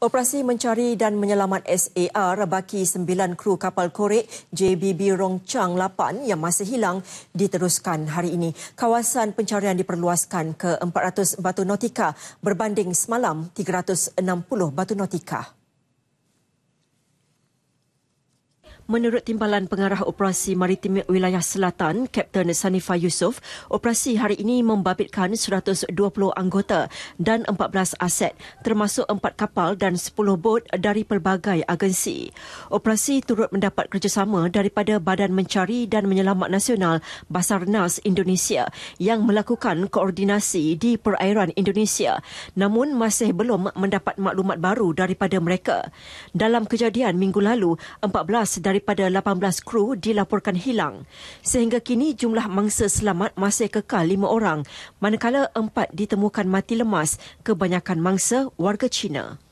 Operasi mencari dan menyelamat SAR baki sembilan kru kapal korek JBB Rongchang 8 yang masih hilang diteruskan hari ini. Kawasan pencarian diperluaskan ke 400 batu nautika berbanding semalam 360 batu nautika. Menurut Timbalan Pengarah Operasi Maritim Wilayah Selatan, Kapten Sanifah Yusof, operasi hari ini membabitkan 120 anggota dan 14 aset termasuk 4 kapal dan 10 bot dari pelbagai agensi. Operasi turut mendapat kerjasama daripada Badan Mencari dan Menyelamat Nasional Basarnas Indonesia yang melakukan koordinasi di perairan Indonesia namun masih belum mendapat maklumat baru daripada mereka. Dalam kejadian minggu lalu, 14 dari daripada 18 kru dilaporkan hilang. Sehingga kini jumlah mangsa selamat masih kekal 5 orang, manakala 4 ditemukan mati lemas, kebanyakan mangsa warga China.